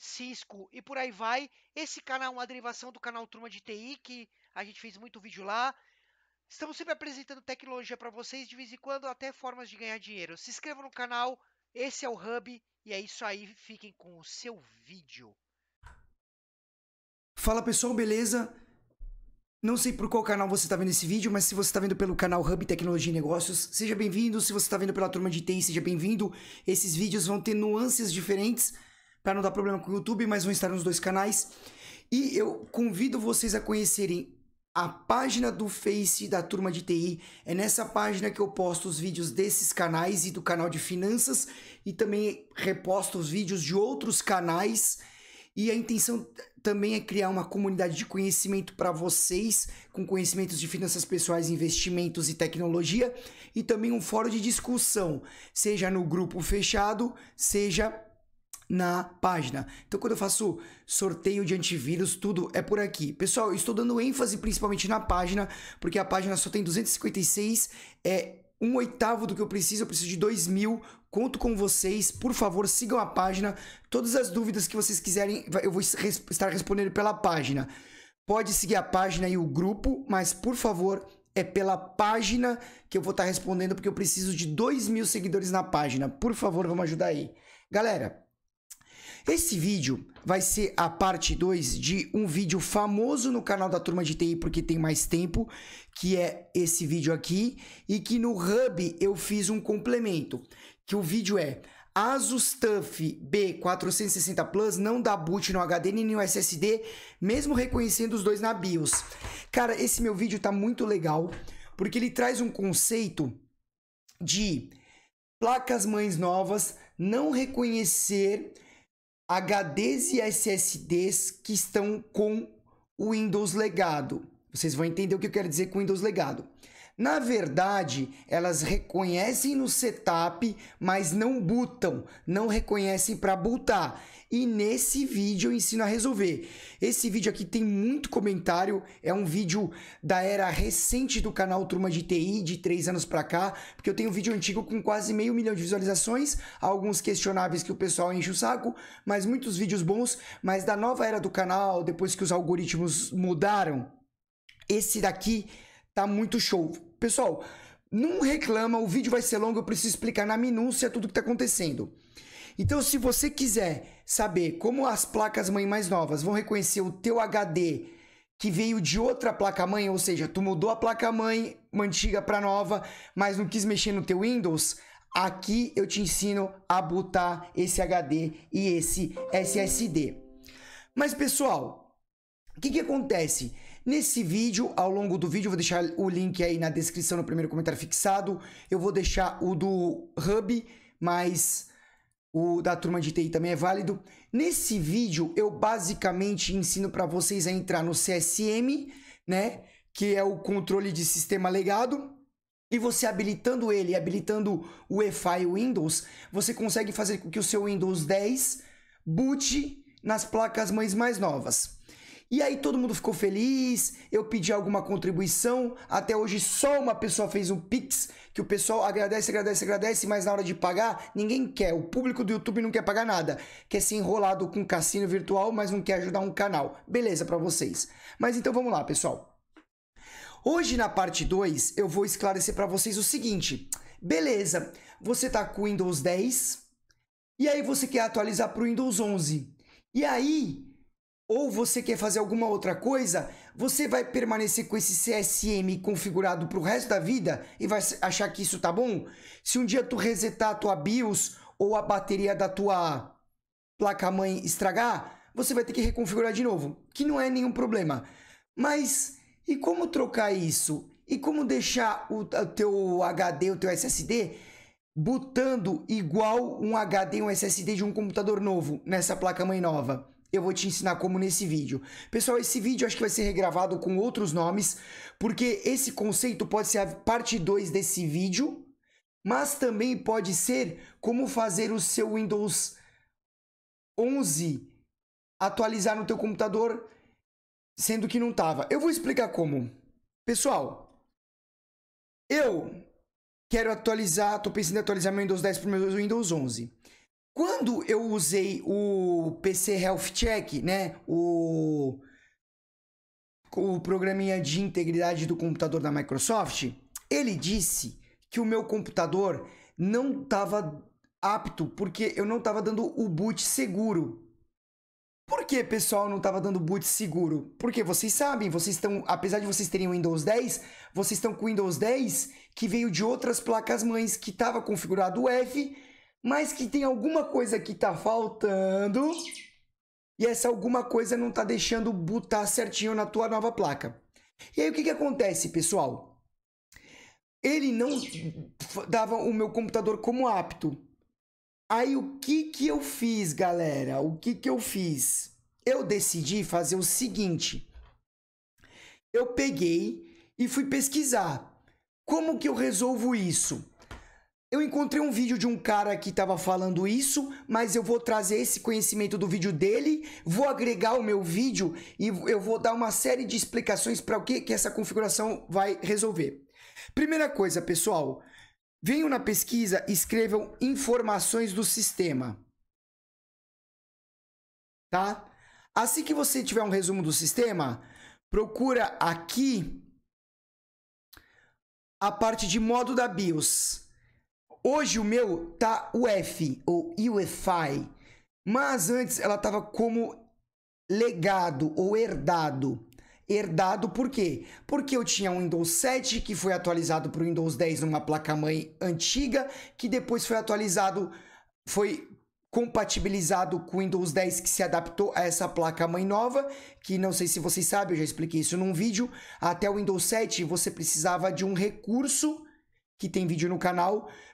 Cisco e por aí vai. Esse canal é uma derivação do canal Turma de TI, que a gente fez muito vídeo lá. Estamos sempre apresentando tecnologia para vocês, de vez em quando até formas de ganhar dinheiro. Se inscreva no canal, esse é o Hub, e é isso aí, fiquem com o seu vídeo. Fala pessoal, beleza? Não sei por qual canal você está vendo esse vídeo, mas se você está vendo pelo canal Hub Tecnologia e Negócios, seja bem-vindo. Se você está vendo pela turma de TI, seja bem-vindo. Esses vídeos vão ter nuances diferentes para não dar problema com o YouTube, mas vão estar nos dois canais. E eu convido vocês a conhecerem a página do Face da Turma de TI. É nessa página que eu posto os vídeos desses canais e do canal de finanças e também reposto os vídeos de outros canais. E a intenção também é criar uma comunidade de conhecimento para vocês, com conhecimentos de finanças pessoais, investimentos e tecnologia, e também um fórum de discussão, seja no grupo fechado, seja na página. Então, quando eu faço sorteio de antivírus, tudo é por aqui. Pessoal, eu estou dando ênfase principalmente na página, porque a página só tem 256, é um oitavo do que eu preciso, eu preciso de 2 mil. Conto com vocês, por favor, sigam a página. Todas as dúvidas que vocês quiserem, eu vou estar respondendo pela página. Pode seguir a página e o grupo, mas por favor, é pela página que eu vou estar respondendo, porque eu preciso de 2 mil seguidores na página. Por favor, vamos ajudar aí. Galera, esse vídeo vai ser a parte 2 de um vídeo famoso no canal da Turma de TI porque tem mais tempo, que é esse vídeo aqui, e que no Hub eu fiz um complemento, que o vídeo é Asus TUF B460 Plus não dá boot no HD nem no SSD, mesmo reconhecendo os dois na BIOS. Cara, esse meu vídeo tá muito legal, porque ele traz um conceito de placas mães novas não reconhecer HDs e SSDs que estão com o Windows legado. Vocês vão entender o que eu quero dizer com Windows legado. Na verdade, elas reconhecem no setup, mas não butam, não reconhecem para butar. E nesse vídeo eu ensino a resolver. Esse vídeo aqui tem muito comentário, é um vídeo da era recente do canal Turma de TI, de três anos para cá, porque eu tenho um vídeo antigo com quase meio milhão de visualizações, alguns questionáveis que o pessoal enche o saco, mas muitos vídeos bons, mas da nova era do canal, depois que os algoritmos mudaram, esse daqui tá muito show. Pessoal, não reclama, o vídeo vai ser longo, eu preciso explicar na minúcia tudo que está acontecendo. Então, se você quiser saber como as placas mãe mais novas vão reconhecer o teu HD que veio de outra placa mãe, ou seja, tu mudou a placa mãe antiga para nova, mas não quis mexer no teu Windows, aqui eu te ensino a botar esse HD e esse SSD. Mas pessoal, o que, que acontece? Nesse vídeo, ao longo do vídeo, eu vou deixar o link aí na descrição, no primeiro comentário fixado. Eu vou deixar o do Hub, mas o da turma de TI também é válido. Nesse vídeo, eu basicamente ensino para vocês a entrar no CSM, né? Que é o controle de sistema legado. E você habilitando ele, habilitando o e Windows, você consegue fazer com que o seu Windows 10 boot nas placas mães mais novas. E aí todo mundo ficou feliz, eu pedi alguma contribuição, até hoje só uma pessoa fez um Pix, que o pessoal agradece, agradece, agradece, mas na hora de pagar, ninguém quer. O público do YouTube não quer pagar nada, quer ser enrolado com cassino virtual, mas não quer ajudar um canal. Beleza para vocês. Mas então vamos lá, pessoal. Hoje na parte 2, eu vou esclarecer para vocês o seguinte. Beleza, você tá com o Windows 10 e aí você quer atualizar para o Windows 11. E aí, ou você quer fazer alguma outra coisa, você vai permanecer com esse CSM configurado para o resto da vida e vai achar que isso tá bom? Se um dia tu resetar a tua BIOS ou a bateria da tua placa-mãe estragar, você vai ter que reconfigurar de novo, que não é nenhum problema. Mas e como trocar isso? E como deixar o, o teu HD, o teu SSD botando igual um HD e um SSD de um computador novo nessa placa-mãe nova? eu vou te ensinar como nesse vídeo. Pessoal, esse vídeo acho que vai ser regravado com outros nomes, porque esse conceito pode ser a parte 2 desse vídeo, mas também pode ser como fazer o seu Windows 11 atualizar no teu computador, sendo que não tava. Eu vou explicar como. Pessoal, eu quero atualizar, tô pensando em atualizar meu Windows 10 pro meu Windows 11. Quando eu usei o PC Health Check, né, o, o programinha de integridade do computador da Microsoft, ele disse que o meu computador não estava apto porque eu não estava dando o boot seguro. Por que, pessoal, não estava dando boot seguro? Porque vocês sabem, vocês estão, apesar de vocês terem o Windows 10, vocês estão com o Windows 10 que veio de outras placas mães que estava configurado o F mas que tem alguma coisa que tá faltando e essa alguma coisa não tá deixando botar certinho na tua nova placa. E aí o que que acontece, pessoal? Ele não dava o meu computador como apto. Aí o que que eu fiz, galera? O que que eu fiz? Eu decidi fazer o seguinte. Eu peguei e fui pesquisar. Como que eu resolvo isso? Eu encontrei um vídeo de um cara que estava falando isso, mas eu vou trazer esse conhecimento do vídeo dele, vou agregar o meu vídeo e eu vou dar uma série de explicações para o que, que essa configuração vai resolver. Primeira coisa, pessoal, venham na pesquisa e escrevam informações do sistema. Tá? Assim que você tiver um resumo do sistema, procura aqui a parte de modo da BIOS. Hoje o meu tá UF ou UFI, mas antes ela tava como legado ou herdado. Herdado por quê? Porque eu tinha um Windows 7 que foi atualizado para o Windows 10 numa placa-mãe antiga, que depois foi atualizado, foi compatibilizado com o Windows 10 que se adaptou a essa placa mãe nova, que não sei se vocês sabem, eu já expliquei isso num vídeo, até o Windows 7 você precisava de um recurso que tem vídeo no canal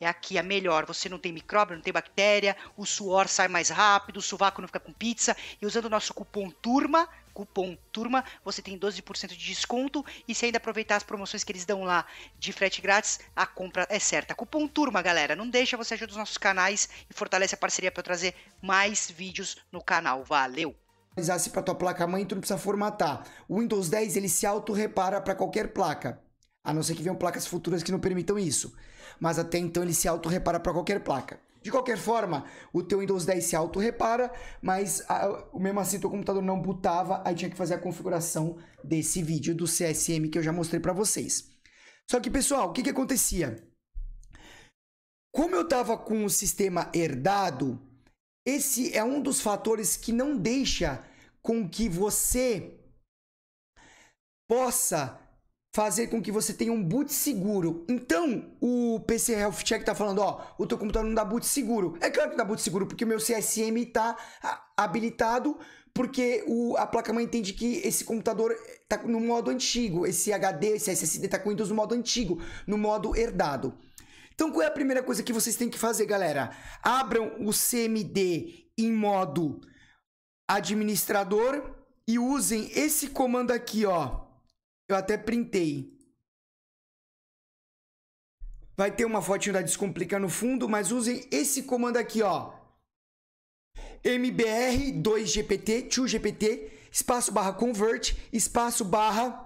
é aqui a melhor. Você não tem micróbio, não tem bactéria, o suor sai mais rápido, o sovaco não fica com pizza. E usando o nosso cupom TURMA, cupom TURMA, você tem 12% de desconto. E se ainda aproveitar as promoções que eles dão lá de frete grátis, a compra é certa. Cupom TURMA, galera. Não deixa, você ajuda os nossos canais e fortalece a parceria para trazer mais vídeos no canal. Valeu! atualizasse ah, para tua placa-mãe, tu não precisa formatar. O Windows 10 ele se auto-repara para qualquer placa, a não ser que venham placas futuras que não permitam isso mas até então ele se auto-repara para qualquer placa. De qualquer forma, o teu Windows 10 se auto-repara, mas a, ah, mesmo assim teu computador não botava, aí tinha que fazer a configuração desse vídeo do CSM que eu já mostrei para vocês. Só que, pessoal, o que, que acontecia? Como eu estava com o sistema herdado, esse é um dos fatores que não deixa com que você possa fazer com que você tenha um boot seguro. Então, o PC Health Check tá falando, ó, o teu computador não dá boot seguro. É claro que dá boot seguro, porque o meu CSM tá ah, habilitado, porque o, a placa-mãe entende que esse computador tá no modo antigo, esse HD, esse SSD tá com Windows no modo antigo, no modo herdado. Então, qual é a primeira coisa que vocês têm que fazer, galera? Abram o CMD em modo administrador e usem esse comando aqui, ó, eu até printei. Vai ter uma fotinho da Descomplica no fundo, mas usem esse comando aqui, ó. MBR 2GPT, 2GPT, espaço barra convert, espaço barra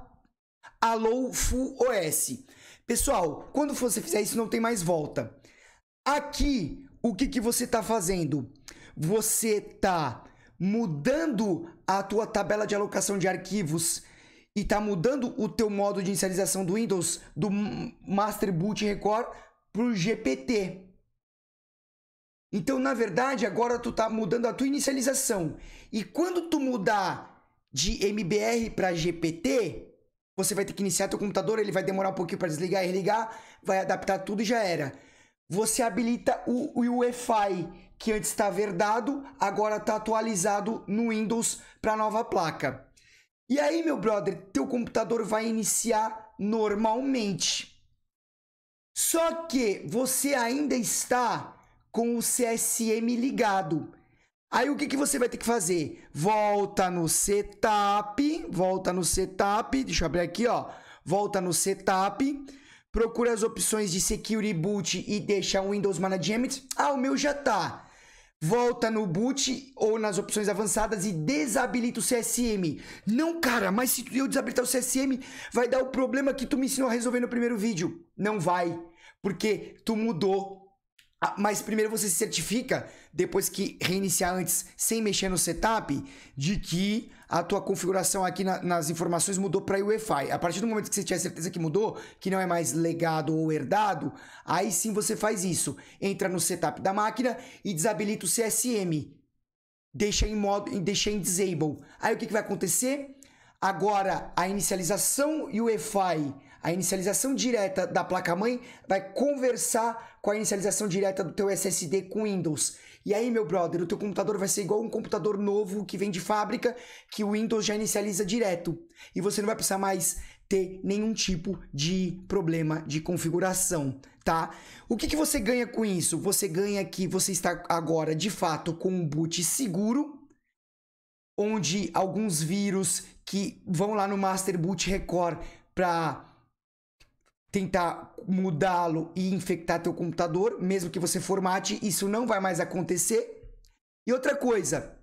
alô full OS. Pessoal, quando você fizer isso, não tem mais volta. Aqui, o que, que você está fazendo? Você está mudando a tua tabela de alocação de arquivos e tá mudando o teu modo de inicialização do Windows do Master Boot Record pro GPT. Então, na verdade, agora tu tá mudando a tua inicialização. E quando tu mudar de MBR para GPT, você vai ter que iniciar teu computador, ele vai demorar um pouquinho para desligar e religar, vai adaptar tudo e já era. Você habilita o, wi UEFI, que antes estava verdado, agora está atualizado no Windows para a nova placa. E aí, meu brother, teu computador vai iniciar normalmente. Só que você ainda está com o CSM ligado. Aí o que, que você vai ter que fazer? Volta no setup, volta no setup, deixa eu abrir aqui, ó. Volta no setup, procura as opções de Security Boot e deixa o Windows Management. Ah, o meu já tá. Volta no boot ou nas opções avançadas e desabilita o CSM. Não, cara, mas se eu desabilitar o CSM, vai dar o problema que tu me ensinou a resolver no primeiro vídeo. Não vai, porque tu mudou ah, mas primeiro você se certifica, depois que reiniciar antes, sem mexer no setup, de que a tua configuração aqui na, nas informações mudou para UEFI. A partir do momento que você tiver certeza que mudou, que não é mais legado ou herdado, aí sim você faz isso. Entra no setup da máquina e desabilita o CSM. Deixa em modo, deixa em disable. Aí o que, que vai acontecer? Agora a inicialização UEFI, a inicialização direta da placa-mãe vai conversar com a inicialização direta do teu SSD com Windows. E aí, meu brother, o teu computador vai ser igual um computador novo que vem de fábrica, que o Windows já inicializa direto. E você não vai precisar mais ter nenhum tipo de problema de configuração, tá? O que, que você ganha com isso? Você ganha que você está agora, de fato, com um boot seguro, onde alguns vírus que vão lá no Master Boot Record para tentar mudá-lo e infectar teu computador, mesmo que você formate, isso não vai mais acontecer. E outra coisa,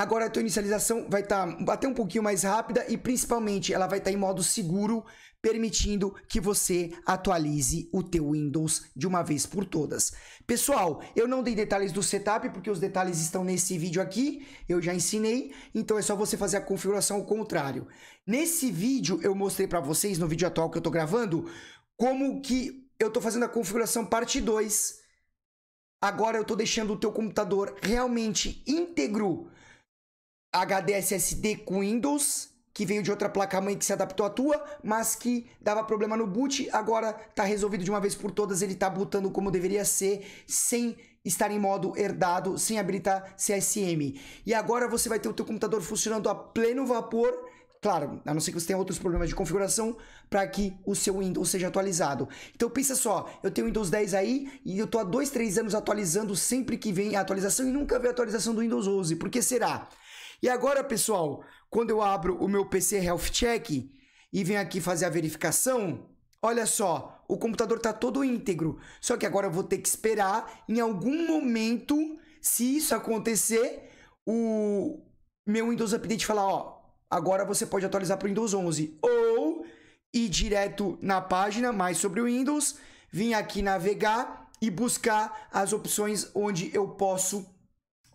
Agora a tua inicialização vai estar tá até um pouquinho mais rápida e principalmente ela vai estar tá em modo seguro, permitindo que você atualize o teu Windows de uma vez por todas. Pessoal, eu não dei detalhes do setup porque os detalhes estão nesse vídeo aqui, eu já ensinei, então é só você fazer a configuração ao contrário. Nesse vídeo eu mostrei para vocês no vídeo atual que eu tô gravando como que eu tô fazendo a configuração parte 2. Agora eu tô deixando o teu computador realmente íntegro HD SSD com Windows, que veio de outra placa-mãe que se adaptou à tua, mas que dava problema no boot, agora tá resolvido de uma vez por todas, ele tá bootando como deveria ser, sem estar em modo herdado, sem habilitar CSM. E agora você vai ter o teu computador funcionando a pleno vapor, claro, a não ser que você tenha outros problemas de configuração, para que o seu Windows seja atualizado. Então pensa só, eu tenho o Windows 10 aí e eu tô há 2, 3 anos atualizando sempre que vem a atualização e nunca vi a atualização do Windows 11. Por que será? E agora, pessoal, quando eu abro o meu PC Health Check e venho aqui fazer a verificação, olha só, o computador está todo íntegro. Só que agora eu vou ter que esperar em algum momento, se isso acontecer, o meu Windows Update falar, ó, agora você pode atualizar para o Windows 11 ou ir direto na página mais sobre o Windows, vir aqui navegar e buscar as opções onde eu posso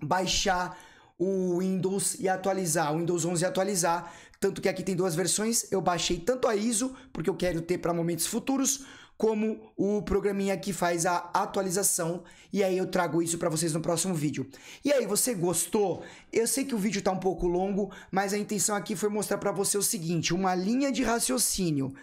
baixar o Windows e atualizar, o Windows 11 e atualizar. Tanto que aqui tem duas versões, eu baixei tanto a ISO, porque eu quero ter para momentos futuros, como o programinha que faz a atualização, e aí eu trago isso para vocês no próximo vídeo. E aí, você gostou? Eu sei que o vídeo está um pouco longo, mas a intenção aqui foi mostrar para você o seguinte, uma linha de raciocínio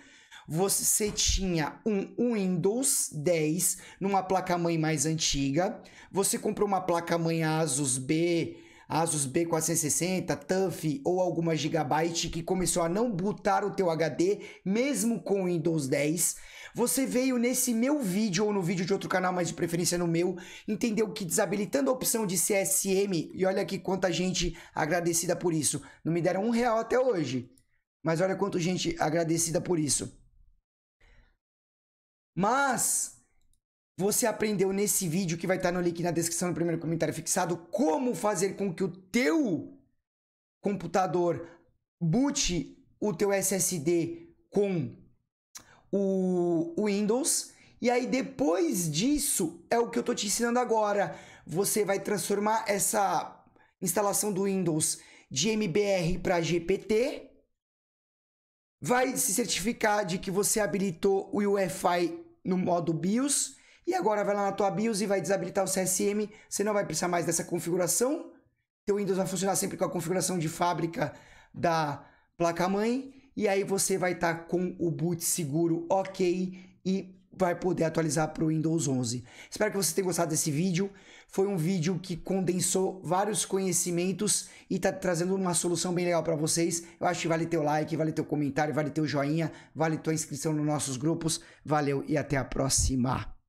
você tinha um Windows 10 numa placa-mãe mais antiga, você comprou uma placa-mãe Asus B Asus B460, TUF ou alguma Gigabyte que começou a não botar o teu HD, mesmo com Windows 10, você veio nesse meu vídeo ou no vídeo de outro canal, mas de preferência no meu, entendeu que desabilitando a opção de CSM, e olha que quanta gente agradecida por isso, não me deram um real até hoje, mas olha quanto gente agradecida por isso. Mas você aprendeu nesse vídeo que vai estar tá no link na descrição do primeiro comentário fixado como fazer com que o teu computador boot o teu SSD com o Windows. E aí depois disso é o que eu tô te ensinando agora. Você vai transformar essa instalação do Windows de MBR para GPT. Vai se certificar de que você habilitou o Wi-Fi no modo BIOS e agora vai lá na tua BIOS e vai desabilitar o CSM, você não vai precisar mais dessa configuração. Teu Windows vai funcionar sempre com a configuração de fábrica da placa-mãe. E aí você vai estar tá com o boot seguro ok e vai poder atualizar para o Windows 11. Espero que você tenha gostado desse vídeo. Foi um vídeo que condensou vários conhecimentos e está trazendo uma solução bem legal para vocês. Eu acho que vale teu like, vale teu comentário, vale teu joinha, vale tua inscrição nos nossos grupos. Valeu e até a próxima.